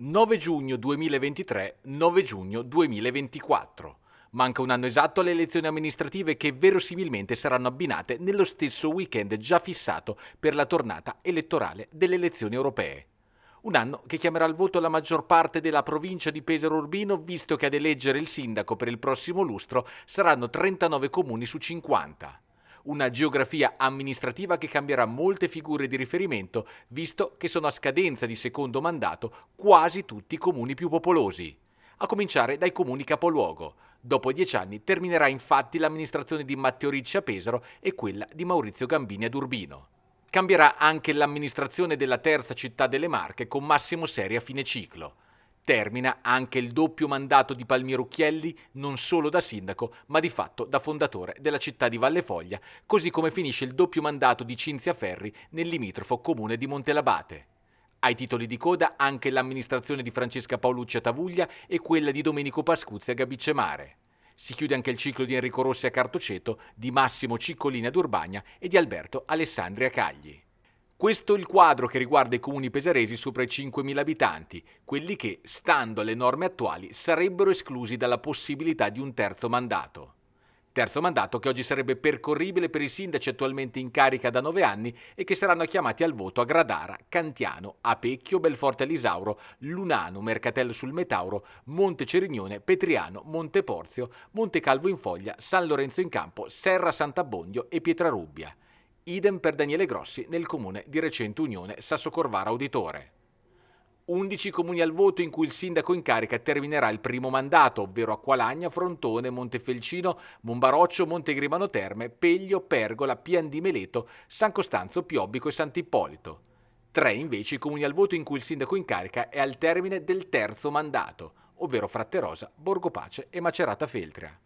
9 giugno 2023, 9 giugno 2024. Manca un anno esatto alle elezioni amministrative che verosimilmente saranno abbinate nello stesso weekend già fissato per la tornata elettorale delle elezioni europee. Un anno che chiamerà al voto la maggior parte della provincia di Pesaro Urbino, visto che ad eleggere il sindaco per il prossimo lustro saranno 39 comuni su 50 una geografia amministrativa che cambierà molte figure di riferimento, visto che sono a scadenza di secondo mandato quasi tutti i comuni più popolosi a cominciare dai comuni capoluogo. Dopo dieci anni terminerà infatti l'amministrazione di Matteo Ricci a Pesaro e quella di Maurizio Gambini ad Urbino. Cambierà anche l'amministrazione della terza città delle Marche con Massimo Seri a fine ciclo termina anche il doppio mandato di Palmiro Chielli non solo da sindaco, ma di fatto da fondatore della città di Valle Foglia, così come finisce il doppio mandato di Cinzia Ferri nel limitrofo comune di Montelabate. Ai titoli di coda anche l'amministrazione di Francesca Paolucci a Tavuglia e quella di Domenico Pascuzzi a Gabicemare. Si chiude anche il ciclo di Enrico Rossi a Cartoceto, di Massimo Ciccolini ad Urbagna e di Alberto Alessandria Cagli. Questo è il quadro che riguarda i comuni pesaresi sopra i 5.000 abitanti, quelli che, stando alle norme attuali, sarebbero esclusi dalla possibilità di un terzo mandato. Terzo mandato che oggi sarebbe percorribile per i sindaci attualmente in carica da 9 anni e che saranno chiamati al voto a Gradara, Cantiano, Apecchio, Belforte Alisauro, Lunano, Mercatello sul Metauro, Monte Cerignone, Petriano, Monte Porzio, Monte Calvo in Foglia, San Lorenzo in Campo, Serra Sant'Abbondio e Pietrarubbia idem per Daniele Grossi nel comune di recente Unione Sasso Corvara Auditore. 11 comuni al voto in cui il sindaco in carica terminerà il primo mandato, ovvero Acqualagna, Frontone, Montefelcino, Monbaroccio, Montegrimano Terme, Peglio, Pergola, Pian di Meleto, San Costanzo, Piobbico e Sant'Ippolito. 3 invece i comuni al voto in cui il sindaco in carica è al termine del terzo mandato, ovvero Fratterosa, Pace e Macerata Feltria.